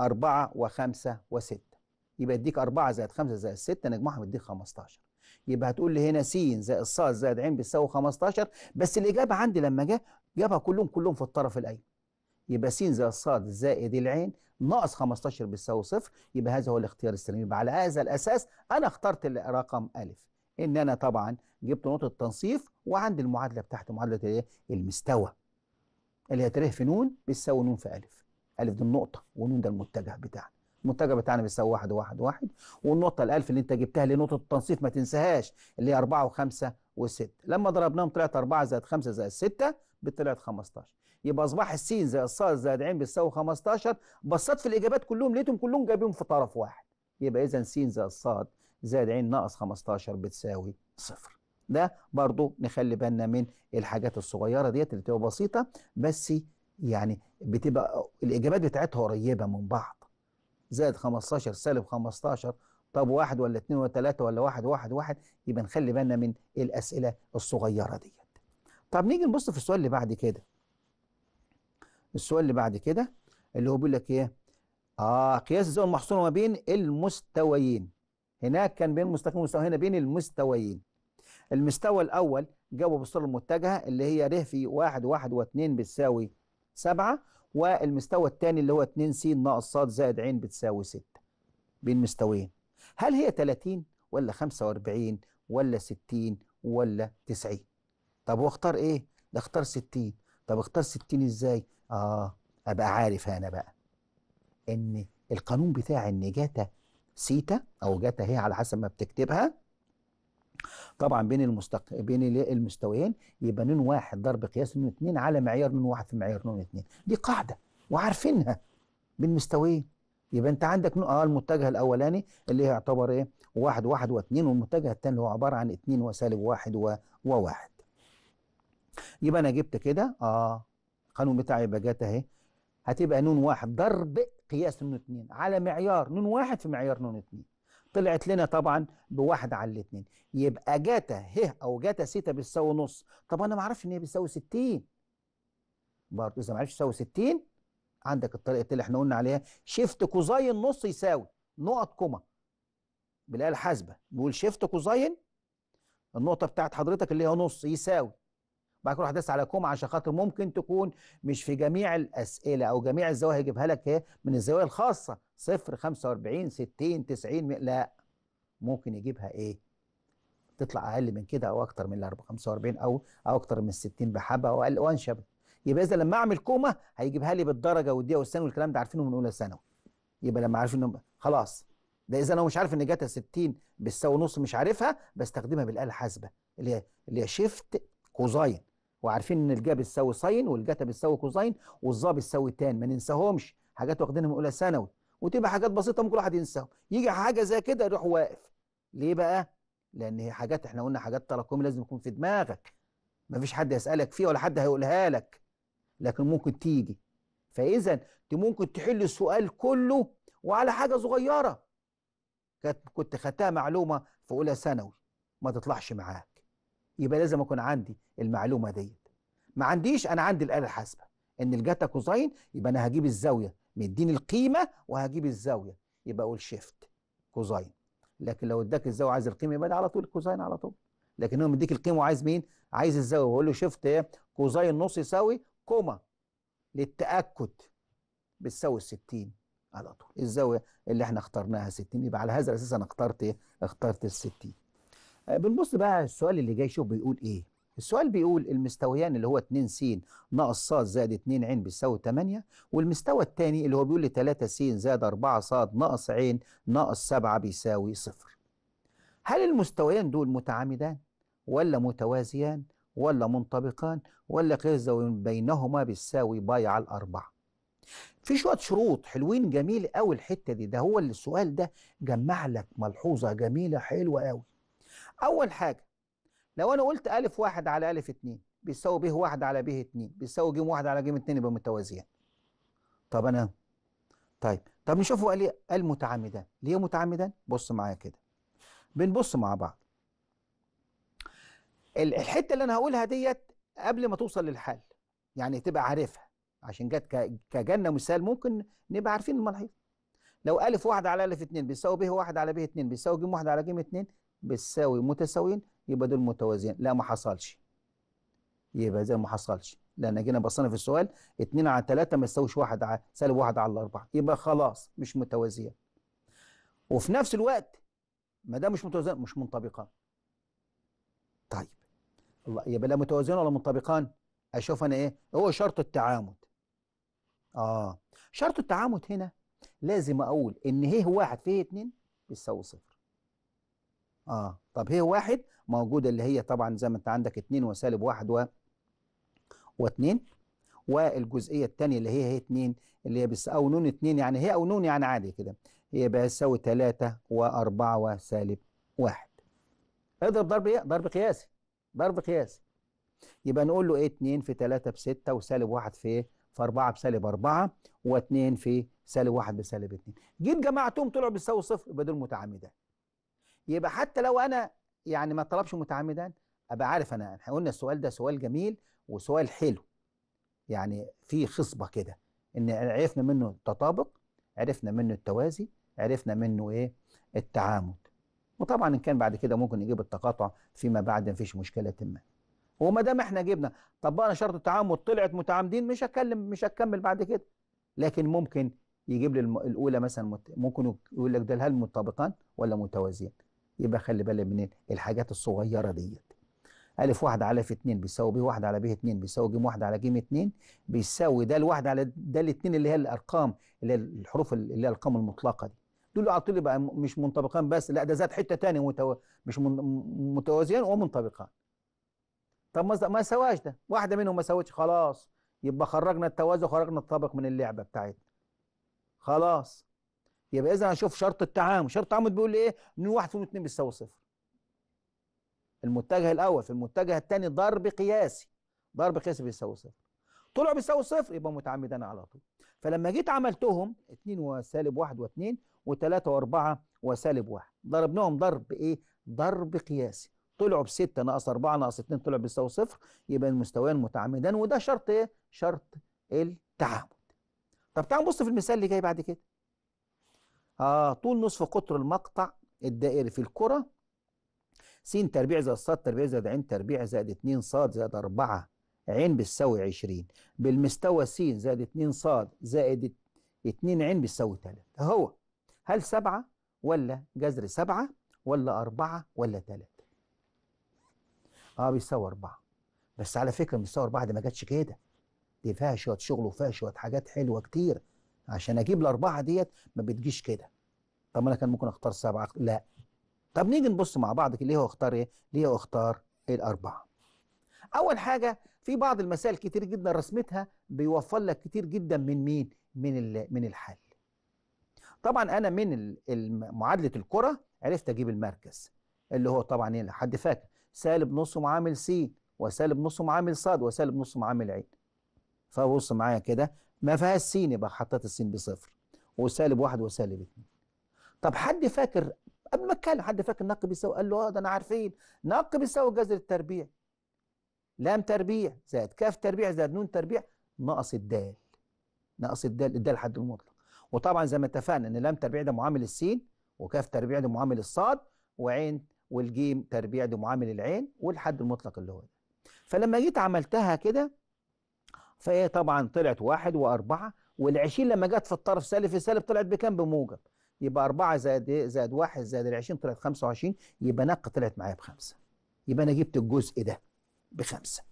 أربعة وخمسة وستة يبقى يديك أربعة زائد خمسة زائد ستة نجمعهم يديك 15 يبقى هتقول لي هنا س زائد ص زائد ع بتساوي 15 بس الاجابه عندي لما جه جابها كلهم كلهم في الطرف الايمن يبقى س زائد ص زائد العين ناقص 15 بتساوي صفر يبقى هذا هو الاختيار السليم يبقى على هذا الاساس انا اخترت رقم ا ان انا طبعا جبت نقطه تنصيف وعندي المعادله بتاعتي معادله إيه؟ المستوى اللي هي ت في ن بتساوي ن في الف الف دي النقطه ونون ده المتجه بتاعنا المنتجع بتاعنا بيساوي واحد واحد واحد والنقطه الالف اللي انت جبتها اللي نقطه التنصيف ما تنساهاش اللي هي 4 و5 و6 لما ضربناهم طلعت 4 زائد 5 زائد 6 طلعت 15 يبقى اصبح السين زائد الصاد زائد عين بتساوي 15 بصيت في الاجابات كلهم لقيتهم كلهم جايبينهم في طرف واحد يبقى اذا سين زائد صاد زائد عين ناقص 15 بتساوي صفر ده برضو نخلي بالنا من الحاجات الصغيره ديت اللي بتبقى بسيطه بس يعني بتبقى الاجابات بتاعتها قريبه من بعض زائد 15 سالب 15 طب واحد ولا اتنين ولا تلاتة ولا واحد واحد واحد يبقى نخلي بالنا من الأسئلة الصغيرة ديت طب نيجي نبص في السؤال اللي بعد كده السؤال اللي بعد كده اللي هو بيقول لك ايه اه قياس الزاويه المحصوره ما بين المستويين هناك كان بين مستقيم ومستوى هنا بين المستويين المستوى الاول جابه بالصوره المتجهه اللي هي ر في واحد واحد واتنين بتساوي سبعة والمستوى الثاني اللي هو 2 س ناقص ص زائد ع بتساوي 6 بين مستويين هل هي 30 ولا 45 ولا 60 ولا 90 طب هو اختار ايه ده اختار 60 طب اختار 60 ازاي اه ابقى عارف انا بقى ان القانون بتاع ان جاتا سيتا او جاتا هي على حسب ما بتكتبها طبعا بين المستق... بين المستويين يبقى نون واحد ضرب قياس نون اثنين على معيار نون واحد في معيار نون اثنين دي قاعده وعارفينها بين مستويين يبقى انت عندك نون اه المتجه الاولاني اللي هي يعتبر ايه واحد واحد واثنين والمتجه الثاني اللي هو عباره عن اثنين وسالب واحد و... وواحد يبقى انا جبت كده اه القانون بتاعي يبقى جت اهي هتبقى نون واحد ضرب قياس نون اثنين على معيار نون واحد في معيار نون اثنين. طلعت لنا طبعا بواحد على الاثنين يبقى جاتا ه أو جاتا سيتا بتساوي نص طب أنا ما اعرفش إن هي بتساوي 60 برضه إذا ما عرفش تساوي 60 عندك الطريقة اللي إحنا قلنا عليها شيفت كوزاين نص يساوي نقط كوما بالآلة الحاسبة نقول شيفت كوزاين النقطة بتاعت حضرتك اللي هي نص يساوي بعد كل حدث على كوم عشان خاطر ممكن تكون مش في جميع الاسئله او جميع الزوايا هيجيبها لك ايه من الزوايا الخاصه 0 45 60 90 لا ممكن يجيبها ايه تطلع اقل من كده او اكتر من 45 او او اكتر من 60 بحبه او اقل وانشب يبقى اذا لما اعمل كومه هيجيبها لي بالدرجه والدقيقه والثانيه والكلام ده عارفينه من اولى ثانوي يبقى لما عارفين خلاص ده اذا انا مش عارف ان جاتا 60 بتساوي نص مش عارفها بستخدمها بالاله الحاسبه اللي هي اللي هي شيفت كوزاين وعارفين ان الجا بتساوي ساين والجتا بتساوي كوزين والظا بتساوي تان ما ننساهمش حاجات واخدينها من اولى ثانوي وتبقى حاجات بسيطه ممكن الواحد ينساها يجي حاجه زي كده يروح واقف ليه بقى لان هي حاجات احنا قلنا حاجات تراكمي لازم يكون في دماغك ما فيش حد يسالك فيها ولا حد هيقولها لك لكن ممكن تيجي فاذا انت ممكن تحل السؤال كله وعلى حاجه صغيره كانت كنت خدتها معلومه في اولى ثانوي ما تطلعش معاها يبقى لازم اكون عندي المعلومه ديت ما عنديش انا عندي الاله الحاسبه ان الجاتا كوزين يبقى انا هجيب الزاويه مديني القيمه وهجيب الزاويه يبقى اقول شيفت كوزين لكن لو اداك الزاويه عايز القيمه يبقى ده على طول كوزين على طول لكن هو مديك القيمه وعايز مين عايز الزاويه ويقول له شيفت ايه نص يساوي كوما للتاكد بتساوي 60 على طول الزاويه اللي احنا اخترناها 60 يبقى على هذا الاساس انا اخترت ايه اخترت ال 60 آه، بنبص بقى السؤال اللي جاي شوف بيقول ايه السؤال بيقول المستويان اللي هو 2 س ناقص ص زائد 2 ع بيساوي 8 والمستوى الثاني اللي هو بيقول لي 3 س زائد 4 ص ناقص ع ناقص 7 بيساوي 0 هل المستويان دول متعامدان ولا متوازيان ولا منطبقان ولا غير بينهما بيساوي باي على الأربعة في شويه شروط حلوين جميل قوي الحته دي ده هو السؤال ده جمع لك ملحوظه جميله حلوه قوي أول حاجة لو أنا قلت ا واحد على ا اتنين بيساوي ب واحد على ب اتنين بيساوي ج واحد على ج اتنين يبقى متوازيان طب أنا طيب طب نشوفه قال ايه قال ليه متعامدان بص معايا كده بنبص مع بعض الحته اللي انا هقولها ديت قبل ما توصل للحل يعني تبقى عارفها عشان جت كجنه مثال ممكن نبقى عارفين الملاحظه. لو ا واحد على ا اتنين بيساوي ب واحد على ب اتنين بيساوي ج واحد على ج اتنين بتساوي متساويين يبقى دول متوازيين لا ما حصلش يبقى زي ما حصلش لان جينا بصينا في السؤال 2 على 3 ما يساويش 1 على سالب 1 على 4 يبقى خلاص مش متوازيين وفي نفس الوقت ما دام مش متوازيان مش منطبقان طيب الله يبقى لا متوازيان ولا منطبقان اشوف انا ايه هو شرط التعامد اه شرط التعامد هنا لازم اقول ان هيه واحد فيه اتنين بيساوي صفر اه طب هي واحد موجوده اللي هي طبعا زي ما انت عندك 2 وسالب 1 و و2 والجزئيه الثانيه اللي هي هي 2 اللي هي بس او نون 2 يعني هي او نون يعني عادي كده هي بقى 3 و4 وسالب 1 اضرب ضرب ايه؟ ضرب قياسي ضرب قياسي يبقى نقول له ايه 2 في 3 ب 6 وسالب 1 في ايه؟ في 4 بسالب 4 و2 في سالب 1 بسالب 2 جيت جمعتهم طلعوا بيساوي صفر يبقى دول متعامدات يبقى حتى لو انا يعني ما طلبش متعمدا ابقى عارف انا احنا قلنا السؤال ده سؤال جميل وسؤال حلو يعني في خصبه كده ان عرفنا منه التطابق عرفنا منه التوازي عرفنا منه ايه التعامد وطبعا ان كان بعد كده ممكن نجيب التقاطع فيما بعد مفيش مشكله ما وما دام احنا جبنا طبقنا شرط التعامد طلعت متعامدين مش هتكلم مش هتكمل بعد كده لكن ممكن يجيب لي الاولى مثلا ممكن يقول لك ده هل متطابقان ولا متوازيان يبقى خلي بالك من إيه؟ الحاجات الصغيره ديت ألف واحد على ف اتنين بيساوي ب واحد على ب اتنين بيساوي ج واحد على ج اتنين بيساوي ده الواحد على ده الاتنين اللي هي الأرقام اللي هي الحروف اللي هي الأرقام المطلقة دي دول على طول يبقى مش منطبقان بس لا ده زاد حتة تاني متو... مش من... متوازيان ومنطبقان طب ما ما سواش ده واحدة منهم ما سوتش خلاص يبقى خرجنا التوازي وخرجنا الطابق من اللعبة بتاعتنا خلاص يبقى اذا هنشوف شرط التعامد شرط التعامد بيقول ايه ان واحد فيهم اتنين بيساوي صفر المتجه الاول في المتجه الثاني ضرب قياسي ضرب قياسي بيساوي صفر طلعوا بيساوي صفر يبقى متعمدان على طول فلما جيت عملتهم 2 وسالب 1 و2 و3 و4 وسالب 1 ضربناهم ضرب ايه ضرب قياسي طلعوا ب 6 ناقص 4 ناقص 2 طلعوا بيساوي صفر يبقى المستويان متعمدان وده شرط ايه شرط التعامد طب تعالوا نبص في المثال اللي جاي بعد كده آه طول نصف قطر المقطع الدائري في الكرة س تربيع زائد ص تربيع زائد ع تربيع زائد 2 ص زائد 4 ع بتساوي 20 بالمستوى س زائد 2 ص زائد 2 ع بتساوي 3 اهو هل 7 ولا جذر 7 ولا 4 ولا 3 اه بيساوي 4 بس على فكره مستوى 4 دي ما جاتش كده دي فيها شويه شغل وفيها شويه حاجات حلوه كتير عشان اجيب الاربعه ديت ما بتجيش كده طب ما انا كان ممكن اختار سبعه لا طب نيجي نبص مع بعض ليه هو اختار ايه؟ ليه هو اختار الاربعه؟ اول حاجه في بعض المسائل كتير جدا رسمتها بيوفر لك كتير جدا من مين؟ من من الحل. طبعا انا من معادله الكره عرفت اجيب المركز اللي هو طبعا ايه حد فاكر سالب نص معامل س وسالب نص معامل ص وسالب نص معامل ع. فبص معايا كده ما فيهاش سين يبقى حطيت السين بصفر وسالب واحد وسالب اتنين طب حد فاكر قبل ما اتكلم حد فاكر نق بيساوي قال له اه ده انا عارفين نق بيساوي جذر التربيع لام تربيع زائد كاف تربيع زائد نون تربيع ناقص الدال ناقص الدال الدال حد المطلق وطبعا زي ما اتفقنا ان لام تربيع ده معامل السين وكاف تربيع ده معامل الصاد وعين والجيم تربيع ده معامل العين والحد المطلق اللي هو ده فلما جيت عملتها كده فهي طبعا طلعت واحد واربعه والعشرين لما جت في الطرف سالب في سالب طلعت بكام بموجب يبقى 4 زائد إيه؟ زائد 1 زائد ال 20 طلعت 25 يبقى نقه طلعت معايا بخمسه يبقى انا جبت الجزء ده بخمسه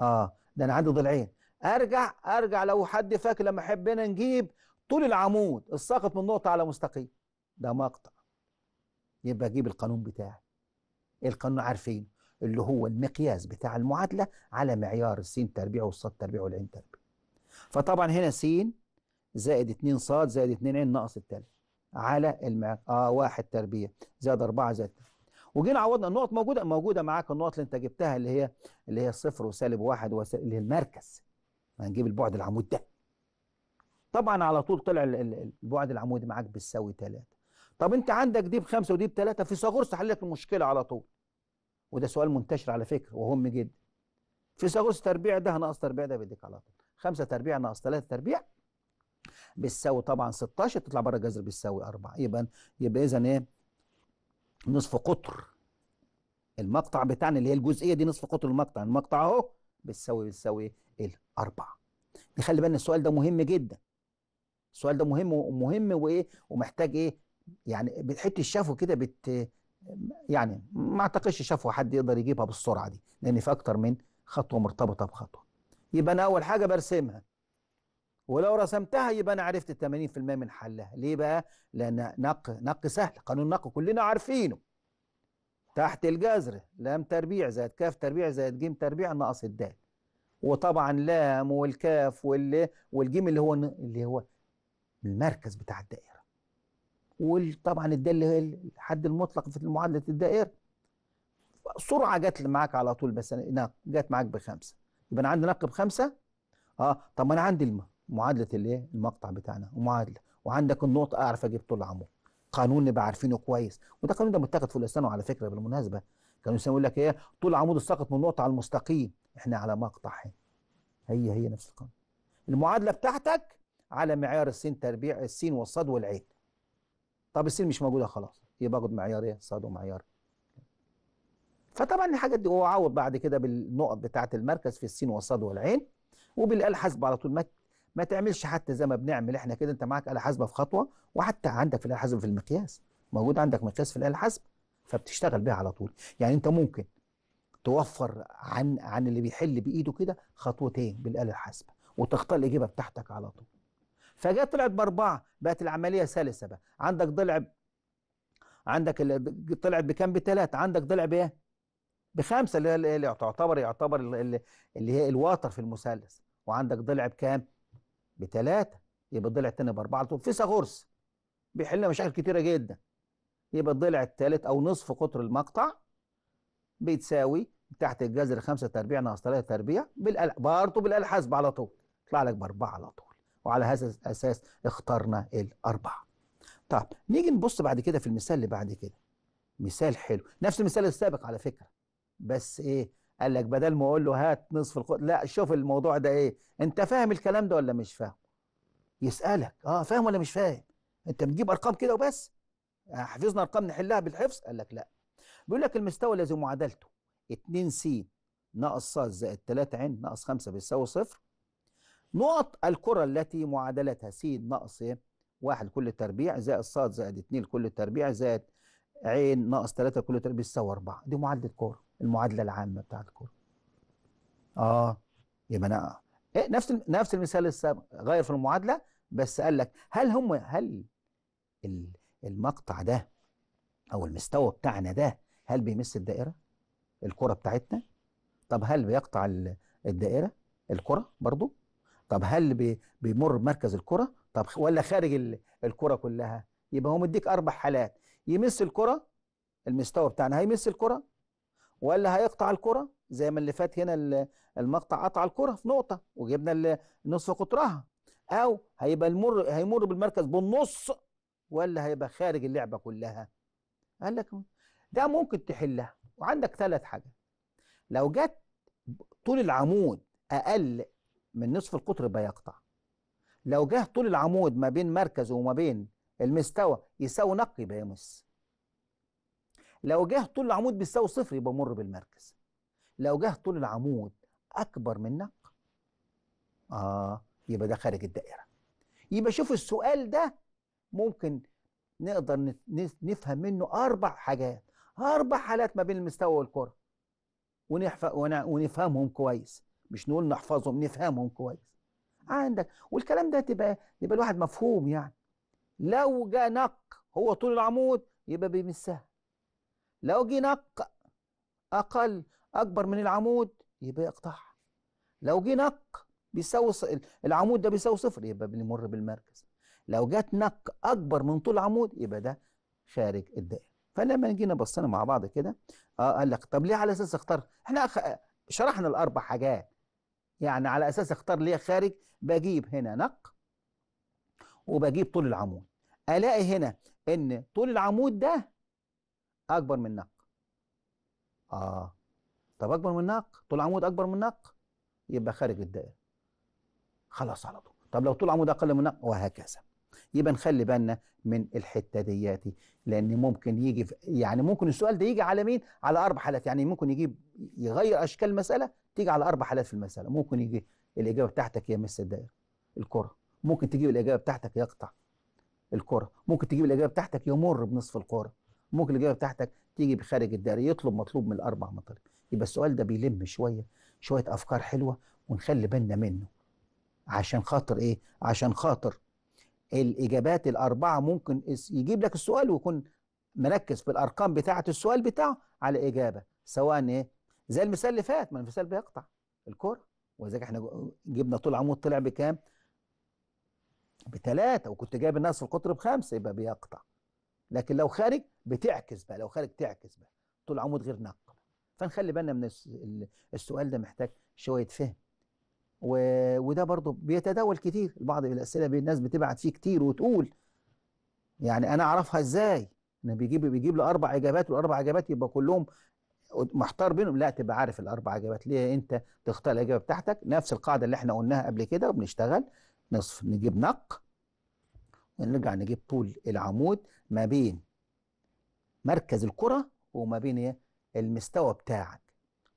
اه ده انا عندي ضلعين ارجع ارجع لو حد فاكر لما حبينا نجيب طول العمود الساقط من نقطه على مستقيم ده مقطع يبقى اجيب القانون بتاعي القانون عارفينه اللي هو المقياس بتاع المعادله على معيار السين تربيع والصاد تربيع والعين تربيع فطبعا هنا س زائد 2 ص زائد 2 عين ناقص التالت على المعيار اه 1 تربيع زائد 4 زائد وجينا عوضنا النقط موجوده موجوده معاك النقط اللي انت جبتها اللي هي اللي هي صفر وسالب واحد اللي هي المركز هنجيب البعد العمود ده طبعا على طول طلع البعد العمودي معاك بتساوي 3 طب انت عندك دي بخمسه ودي بثلاثه فيثاغورس حل لك المشكله على طول وده سؤال منتشر على فكره وهم جدا فيثاغورس تربيع ده ناقص تربيع ده بيديك على طول خمسه تربيع ناقص ثلاثه تربيع بتساوي طبعا 16 تطلع بره الجذر بتساوي 4 يبقى يبقى اذا ايه نصف قطر المقطع بتاعنا اللي هي الجزئيه دي نصف قطر المقطع المقطع اهو بتساوي بتساوي الاربعه نخلي بالنا السؤال ده مهم جدا السؤال ده مهم ومهم وايه ومحتاج ايه يعني حته الشفو كده بت يعني ما اعتقدش شافوا حد يقدر يجيبها بالسرعه دي لان في اكتر من خطوه مرتبطه بخطوه يبقى انا اول حاجه برسمها ولو رسمتها يبقى انا عرفت 80% من حلها ليه بقى لان نق نق سهل قانون نق كلنا عارفينه تحت الجذر لام تربيع زائد كاف تربيع زائد جيم تربيع ناقص الدال وطبعا لام والكاف والجيم اللي هو اللي هو المركز بتاع الدائره وطبعا الدال اللي هي الحد المطلق في معادله الدائره سرعه جت معاك على طول بس ناق نعم، جت معاك بخمسه يبقى انا عندي نق بخمسه اه طب ما انا عندي معادله الايه المقطع بتاعنا ومعادله وعندك النقطه اعرف اجيب طول العمود قانون نبقى عارفينه كويس وده قانون ده متاخد في الاسنان على فكره بالمناسبه كانوا الانسان يقول لك ايه طول العمود الساقط من النقطه على المستقيم احنا على مقطع هنا هي هي نفس القانون المعادله بتاعتك على معيار السين تربيع السين والصاد والعين طب السين مش موجوده خلاص يبقى اخد معيار ايه صاد ومعيار فطبعا الحاجات دي هو عوض بعد كده بالنقط بتاعه المركز في السين والصاد والعين وبالاله حاسبه على طول ما ما تعملش حتى زي ما بنعمل احنا كده انت معاك اله حاسبه في خطوه وحتى عندك في الاله حاسبه في المقياس موجود عندك مقياس في الاله حاسبه فبتشتغل بيها على طول يعني انت ممكن توفر عن عن اللي بيحل بايده كده خطوتين بالاله الحاسبه وتختار الاجابه بتاعتك على طول فجت طلعت باربعه بقت العمليه سلسه بقى عندك ضلع عندك طلعت بكام بثلاثه عندك ضلع بايه بخمسه اللي هي تعتبر يعتبر اللي هي الوتر في المثلث وعندك ضلع بكام بثلاثه يبقى الضلع الثاني باربعه طول فيثاغورس بيحل لنا مشاكل كتيره جدا يبقى الضلع الثالث او نصف قطر المقطع بيتساوي تحت الجذر 5 تربيع ناقص 3 تربيع بالآلة برضه بالآلة حاسبة على طول يطلع لك بأربعة على طول وعلى هذا الأساس اخترنا الأربعة طب نيجي نبص بعد كده في المثال اللي بعد كده مثال حلو نفس المثال السابق على فكرة بس إيه قال لك بدل ما أقول له هات نصف القوة لا شوف الموضوع ده إيه أنت فاهم الكلام ده ولا مش فاهم يسألك أه فاهم ولا مش فاهم أنت بتجيب أرقام كده وبس حفظنا أرقام نحلها بالحفظ قال لك لا بيقول لك المستوى الذي معادلته 2 س ناقص ص زائد 3 ع ناقص 5 بيساوي صفر نقط الكرة التي معادلتها س ناقص واحد كل تربيع زائد ص زائد 2 كل تربيع زائد عين ناقص 3 كل تربيع بتساوي 4 دي معادلة الكرة المعادلة العامة بتاعة الكرة اه يبقى انا إيه نفس نفس المثال السابق غير في المعادلة بس قال لك هل هم هل المقطع ده او المستوى بتاعنا ده هل بيمس الدائرة الكرة بتاعتنا طب هل بيقطع الدائرة الكرة برضو طب هل بيمر مركز الكره طب ولا خارج الكره كلها يبقى هو مديك اربع حالات يمس الكره المستوى بتاعنا هيمس الكره ولا هيقطع الكره زي ما اللي فات هنا المقطع قطع الكره في نقطه وجبنا نصف قطرها او هيبقى المر هيمر بالمركز بالنص ولا هيبقى خارج اللعبه كلها قال لك ده ممكن تحلها وعندك ثلاث حاجات لو جت طول العمود اقل من نصف القطر بيقطع لو جه طول العمود ما بين مركزه وما بين المستوى يساوي نقي يبقى يمس لو جه طول العمود بيساوي صفر يبقى مر بالمركز لو جه طول العمود اكبر من نق اه يبقى ده خارج الدائره يبقى شوف السؤال ده ممكن نقدر نفهم منه اربع حاجات اربع حالات ما بين المستوى والكره ونفهمهم كويس مش نقول نحفظهم نفهمهم كويس عندك والكلام ده تبقى يبقى الواحد مفهوم يعني لو جه نق هو طول العمود يبقى بيمسها لو جه نق اقل اكبر من العمود يبقى يقطعها لو جه نق بيساوي العمود ده بيساوي صفر يبقى بنمر بالمركز لو جت نق اكبر من طول العمود يبقى ده خارج الدائره فلما جينا بصينا مع بعض كده اه قال لك طب ليه على اساس اختار احنا شرحنا الاربع حاجات يعني على اساس اختار ليا خارج بجيب هنا نق وبجيب طول العمود الاقي هنا ان طول العمود ده اكبر من نق اه طب اكبر من نق طول العمود اكبر من نق يبقى خارج الدائره خلاص على طول طب لو طول العمود اقل من نق وهكذا يبقى نخلي بالنا من الحته ديات لان ممكن يجي يعني ممكن السؤال ده يجي على مين على اربع حالات يعني ممكن يجيب يغير اشكال المساله تيجي على اربع حالات في المساله ممكن يجي الاجابه بتاعتك هي مس الدائره الكره ممكن تجيب الاجابه بتاعتك يقطع الكره ممكن تجيب الاجابه بتاعتك يمر بنصف الكره ممكن الاجابه بتاعتك تيجي بخارج الدائره يطلب مطلوب من الاربع مطالب يبقى السؤال ده بيلم شويه شويه افكار حلوه ونخلي بالنا منه عشان خاطر ايه عشان خاطر الاجابات الاربعه ممكن يجيب لك السؤال ويكون مركز في الارقام بتاعه السؤال بتاعه على اجابه سواء ايه زي المثال اللي فات ما المثال بيقطع الكرة ولذلك احنا جبنا طول عمود طلع بكام؟ بثلاثه وكنت جايب الناس في القطر بخمسه يبقى بيقطع لكن لو خارج بتعكس بقى لو خارج تعكس بقى طول عمود غير نقب فنخلي بالنا من السؤال ده محتاج شويه فهم و... وده برضه بيتداول كتير البعض الاسئله الناس بتبعت فيه كتير وتقول يعني انا اعرفها ازاي؟ انا بيجيب بيجيب لي اربع اجابات والاربع اجابات يبقى كلهم محتار بينهم لا تبقى عارف الاربع اجابات ليه انت تختار الاجابه بتاعتك نفس القاعده اللي احنا قلناها قبل كده وبنشتغل نصف نجيب نق ونرجع نجيب طول العمود ما بين مركز الكره وما بين ايه المستوى بتاعك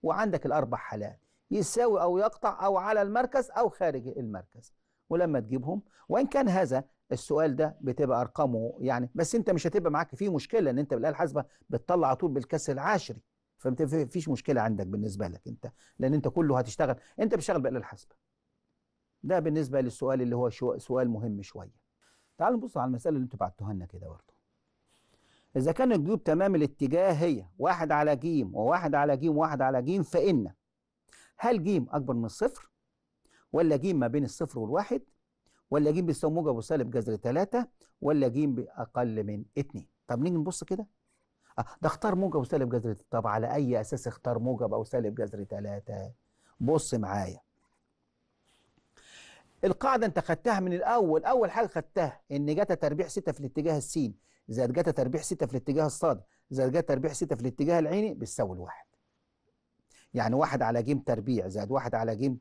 وعندك الاربع حالات يساوي او يقطع او على المركز او خارج المركز ولما تجيبهم وان كان هذا السؤال ده بتبقى ارقامه يعني بس انت مش هتبقى معاك فيه مشكله ان انت بالاله الحاسبه بتطلع على طول بالكسر العاشري فيش مشكله عندك بالنسبه لك انت لان انت كله هتشتغل انت بتشتغل بقى الحاسبه ده بالنسبه للسؤال اللي هو شو... سؤال مهم شويه تعالوا نبص على المساله اللي انتوا بعتوها لنا كده برضه اذا كان الجيوب تمام الاتجاه هي واحد على ج وواحد على ج وواحد على ج فان هل ج اكبر من الصفر ولا ج ما بين الصفر والواحد ولا ج بيساوي موجب وسالب جذر 3 ولا ج اقل من 2 طب نيجي نبص كده ده اختار موجب وسالب جذر طب على اي اساس اختار موجب او سالب جذر ثلاثة بص معايا القاعده انت خدتها من الاول اول حاجه خدتها ان جتا تربيع 6 في الاتجاه السين زائد جتا تربيع 6 في الاتجاه الصاد زائد جتا تربيع 6 في الاتجاه العيني بتساوي الواحد يعني واحد على ج تربيع زائد واحد على ج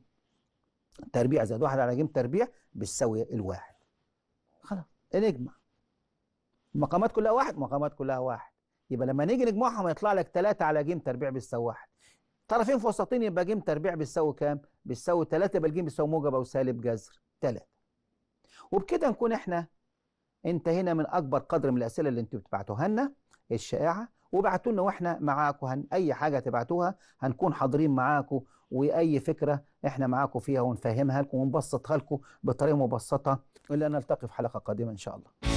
تربيع زائد واحد على ج تربيع بتساوي الواحد خلاص نجمع المقامات كلها واحد مقامات كلها واحد يبقى لما نيجي نجمعهم هيطلع لك 3 على جيم تربيع بيساوي 1 طرفين في وسطين يبقى جيم تربيع بيساوي كام؟ بيساوي 3 يبقى الجيم بيساوي موجب او سالب جذر 3 وبكده نكون احنا انتهينا من اكبر قدر من الاسئله اللي انتوا بتبعتوها لنا الشائعه وبعتوا لنا واحنا معاكم اي حاجه تبعتوها هنكون حاضرين معاكم واي فكره احنا معاكم فيها ونفهمها لكم ونبسطها لكم بطريقه مبسطه ان نلتقي في حلقه قادمه ان شاء الله